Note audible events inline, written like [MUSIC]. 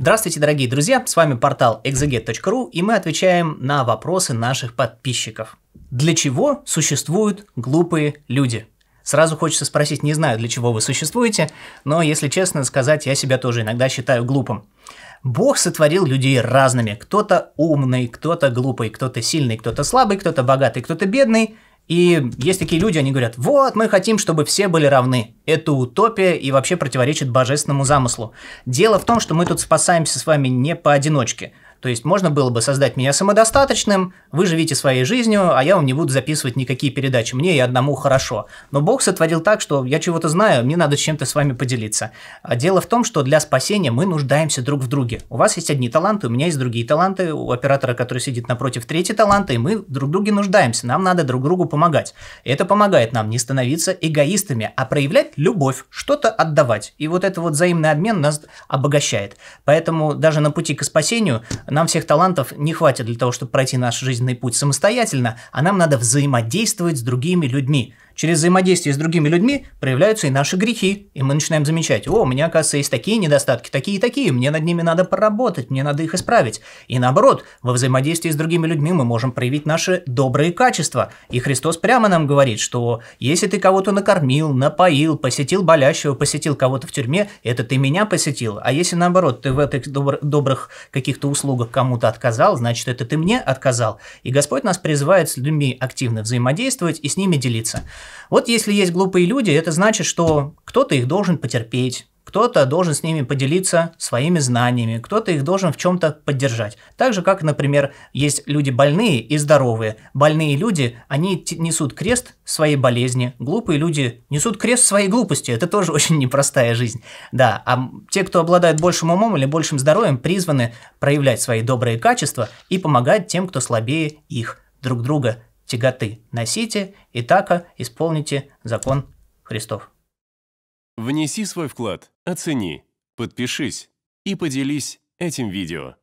Здравствуйте, дорогие друзья! С вами портал exeget.ru и мы отвечаем на вопросы наших подписчиков. Для чего существуют глупые люди? Сразу хочется спросить, не знаю, для чего вы существуете, но, если честно сказать, я себя тоже иногда считаю глупым. Бог сотворил людей разными. Кто-то умный, кто-то глупый, кто-то сильный, кто-то слабый, кто-то богатый, кто-то бедный – и есть такие люди, они говорят, вот, мы хотим, чтобы все были равны. Это утопия и вообще противоречит божественному замыслу. Дело в том, что мы тут спасаемся с вами не поодиночке. То есть можно было бы создать меня самодостаточным, вы живите своей жизнью, а я вам не буду записывать никакие передачи, мне и одному хорошо. Но Бог сотворил так, что я чего-то знаю, мне надо чем-то с вами поделиться. А дело в том, что для спасения мы нуждаемся друг в друге. У вас есть одни таланты, у меня есть другие таланты, у оператора, который сидит напротив, третий таланты, и мы друг в друге нуждаемся, нам надо друг другу помогать. это помогает нам не становиться эгоистами, а проявлять любовь, что-то отдавать. И вот этот вот взаимный обмен нас обогащает. Поэтому даже на пути к спасению нам всех талантов не хватит для того, чтобы пройти наш жизненный путь самостоятельно, а нам надо взаимодействовать с другими людьми через взаимодействие с другими людьми проявляются и наши грехи, и мы начинаем замечать, о, у меня, оказывается, есть такие недостатки, такие и такие, мне над ними надо поработать, мне надо их исправить. И наоборот, во взаимодействии с другими людьми мы можем проявить наши добрые качества. И Христос прямо нам говорит, что если ты кого-то накормил, напоил, посетил болящего, посетил кого-то в тюрьме, это ты меня посетил. А если наоборот, ты в этих добр- добрых каких-то услугах кому-то отказал, значит, это ты мне отказал. И Господь нас призывает с людьми активно взаимодействовать и с ними делиться. Вот если есть глупые люди, это значит, что кто-то их должен потерпеть, кто-то должен с ними поделиться своими знаниями, кто-то их должен в чем-то поддержать. Так же, как, например, есть люди больные и здоровые. Больные люди, они несут крест своей болезни, глупые люди несут крест своей глупости. Это тоже [LAUGHS] очень непростая жизнь. Да, а те, кто обладает большим умом или большим здоровьем, призваны проявлять свои добрые качества и помогать тем, кто слабее их друг друга тяготы носите, и така исполните закон Христов. Внеси свой вклад, оцени, подпишись и поделись этим видео.